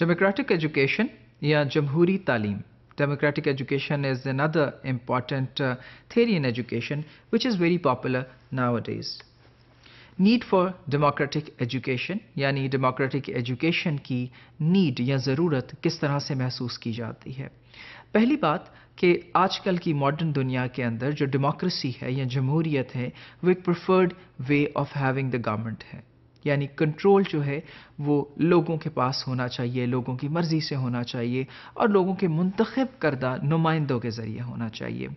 Democratic education या जमहूरी तालीम democratic education is another important theory in education which is very popular nowadays need for democratic education यानी democratic education की need या ज़रूरत किस तरह से महसूस की जाती है पहली बात कि आजकल की मॉडर्न दुनिया के अंदर जो डेमोक्रेसी है या जमहूरीत है वो एक preferred way of having the government है यानी कंट्रोल जो है वो लोगों के पास होना चाहिए लोगों की मर्ज़ी से होना चाहिए और लोगों के मंतखब करदा नुमाइंदों के ज़रिए होना चाहिए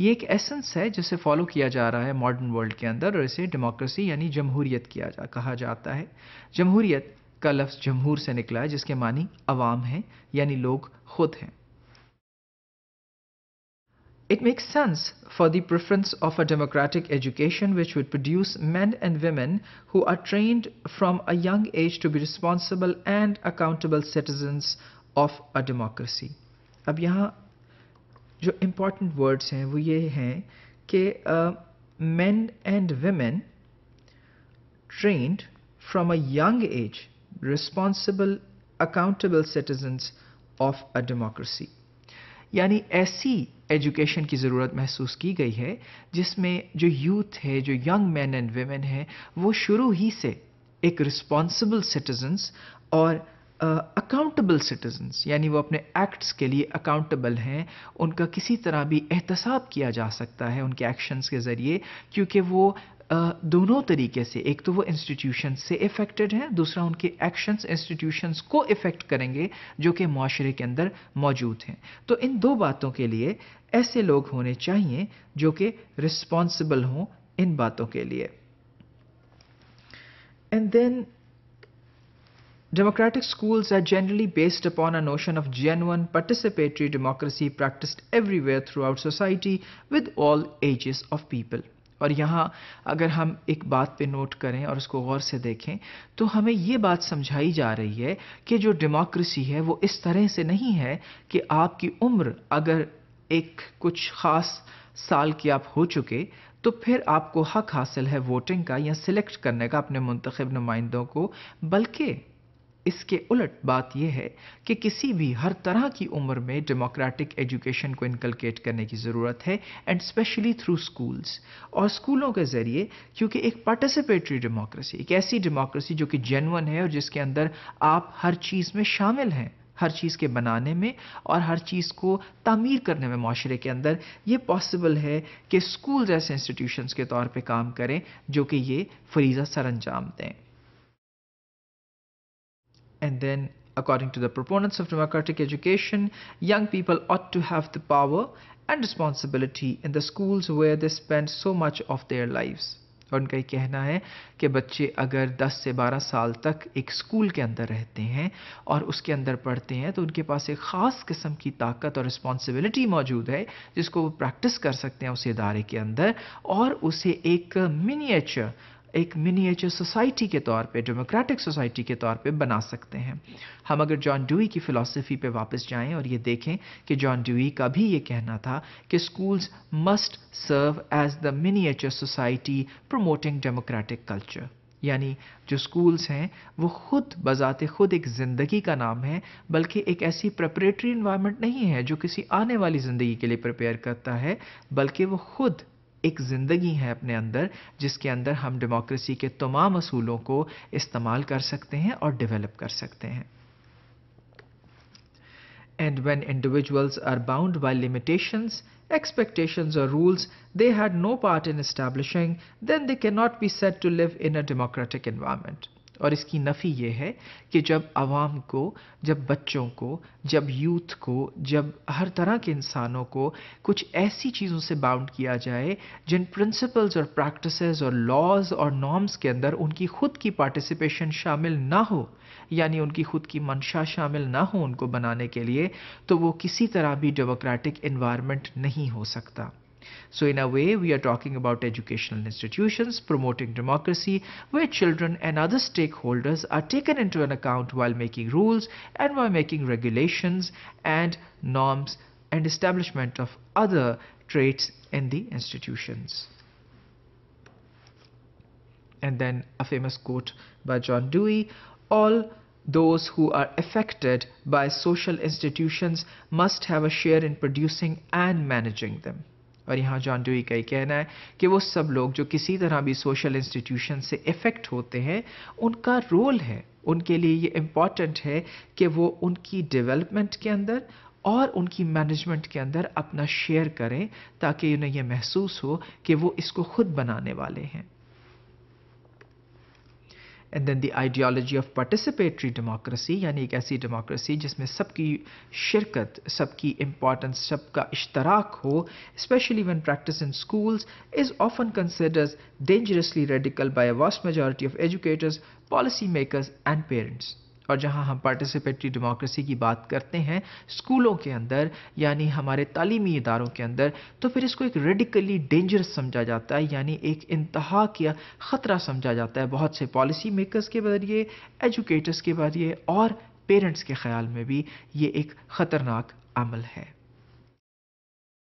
ये एक एसेंस है जिसे फॉलो किया जा रहा है मॉडर्न वर्ल्ड के अंदर और इसे डेमोक्रेसी यानी जमहूरीत किया जा कहा जाता है जमहूरीत का लफ्ज़ जमहूर से निकला है जिसके मानी अवाम है यानी लोग खुद हैं It makes sense for the preference of a democratic education which would produce men and women who are trained from a young age to be responsible and accountable citizens of a democracy. अब यहाँ जो important words हैं वो ये हैं कि man and women trained from a young age responsible accountable citizens of a democracy यानी ऐसी एजुकेशन की ज़रूरत महसूस की गई है जिसमें जो यूथ है जो यंग मैन एंड वेमेन है वो शुरू ही से एक रिस्पॉन्सिबल सिटीजन्स और अकाउंटेबल uh, सिटीजन्स यानी वो अपने एक्ट्स के लिए अकाउंटेबल हैं उनका किसी तरह भी एहतसाब किया जा सकता है उनके एक्शंस के ज़रिए क्योंकि वो दोनों तरीके से एक तो वो इंस्टीट्यूशन से इफेक्टेड हैं दूसरा उनके एक्शंस इंस्टीट्यूशंस को इफेक्ट करेंगे जो कि माशरे के अंदर मौजूद हैं तो इन दो बातों के लिए ऐसे लोग होने चाहिए जो कि रिस्पॉन्सिबल हों इन बातों के लिए and then Democratic schools are generally based upon a notion of genuine participatory democracy practiced everywhere throughout society with all ages of people. और यहाँ अगर हम एक बात पे नोट करें और उसको गौर से देखें तो हमें ये बात समझाई जा रही है कि जो डेमोक्रेसी है वो इस तरह से नहीं है कि आपकी उम्र अगर एक कुछ ख़ास साल की आप हो चुके तो फिर आपको हक हासिल है वोटिंग का या सिलेक्ट करने का अपने मुंतखब नुमाइंदों को बल्कि इसके उलट बात यह है कि किसी भी हर तरह की उम्र में डेमोक्रेटिक एजुकेशन को इनकलकेट करने की ज़रूरत है एंड स्पेशली थ्रू स्कूल्स और स्कूलों के ज़रिए क्योंकि एक पार्टिसिपेटरी डेमोक्रेसी एक ऐसी डेमोक्रेसी जो कि जेनवन है और जिसके अंदर आप हर चीज़ में शामिल हैं हर चीज़ के बनाने में और हर चीज़ को तामीर करने में माशरे के अंदर ये पॉसिबल है कि स्कूल जैसे इंस्टीट्यूशंस के तौर पे काम करें जो कि ये फरीज़ा सर अंजाम दें And then, according to the proponents of democratic education, young people ought to have the power and responsibility in the schools where they spend so much of their lives. और उनका ये कहना है कि बच्चे अगर 10 से 12 साल तक एक स्कूल के अंदर रहते हैं और उसके अंदर पढ़ते हैं तो उनके पास एक ख़ास किस्म की ताकत और रिस्पॉन्सिबिलिटी मौजूद है जिसको वो प्रैक्टिस कर सकते हैं उस इदारे के अंदर और उसे एक मिनीचर एक मिनिएचर सोसाइटी के तौर पे डेमोक्रेटिक सोसाइटी के तौर पे बना सकते हैं हम अगर जॉन ड्यूई की फ़िलासफ़ी पे वापस जाएं और ये देखें कि जॉन ड्यूई का भी ये कहना था कि schools must serve as the miniature society promoting democratic culture यानी जो स्कूल्स हैं वो खुद बज़ात खुद एक ज़िंदगी का नाम है बल्कि एक ऐसी प्रपरेटरी इन्वायरमेंट नहीं है जो किसी आने वाली ज़िंदगी के लिए प्रिपेयर करता है बल्कि वो खुद एक ज़िंदगी है अपने अंदर जिसके अंदर हम डेमोक्रेसी के तमाम असूलों को इस्तेमाल कर सकते हैं और डिवेलप कर सकते हैं and when individuals are bound by limitation expectation और rules they had no part in establishing then they can not be set to live in a democratic environment और इसकी नफ़ी ये है कि जब आवाम को जब बच्चों को जब यूथ को जब हर तरह के इंसानों को कुछ ऐसी चीज़ों से बाउंड किया जाए जिन प्रिंसिपल्स और प्रैक्टिसेस और लॉज और नॉर्म्स के अंदर उनकी खुद की पार्टिसिपेशन शामिल ना हो यानी उनकी खुद की मंशा शामिल ना हो उनको बनाने के लिए तो वो किसी तरह भी डेमोक्रेटिक इन्वायरमेंट नहीं हो सकता So in a way, we are talking about educational institutions promoting democracy where children and other stakeholders are taken into an account while making rules and while making regulations and norms and establishment of other traits in the institutions. And then a famous quote by John Dewey, all those who are affected by social institutions must have a share in producing and managing them. और यहाँ John डोई का ये कहना है कि वो सब लोग जो किसी तरह भी सोशल इंस्टीट्यूशन से इफ़ेक्ट होते हैं उनका रोल है उनके लिए ये इम्पॉर्टेंट है कि वो उनकी डेवलपमेंट के अंदर और उनकी मैनेजमेंट के अंदर अपना शेयर करें ताकि उन्हें यह महसूस हो कि वो इसको खुद बनाने वाले हैं and then the ideology of participatory democracy यानी एक ऐसी डेमोक्रेसी जिसमें सबकी शिरकत सबकी इम्पॉर्टेंस सबका इश्तराक हो specially one practice in schools is often considers dangerously radical by a vast majority of educators policy makers and parents और जहां हम पार्टिसिपेटरी डेमोक्रेसी की बात करते हैं स्कूलों के अंदर यानी हमारे तालीमी इदारों के अंदर तो फिर इसको एक रेडिकली डेंजरस समझा जाता है यानी एक इंतहा किया ख़तरा समझा जाता है बहुत से पॉलिसी मेकर्स के जरिए एजुकेटर्स के जरिए और पेरेंट्स के ख्याल में भी ये एक ख़तरनाक अमल है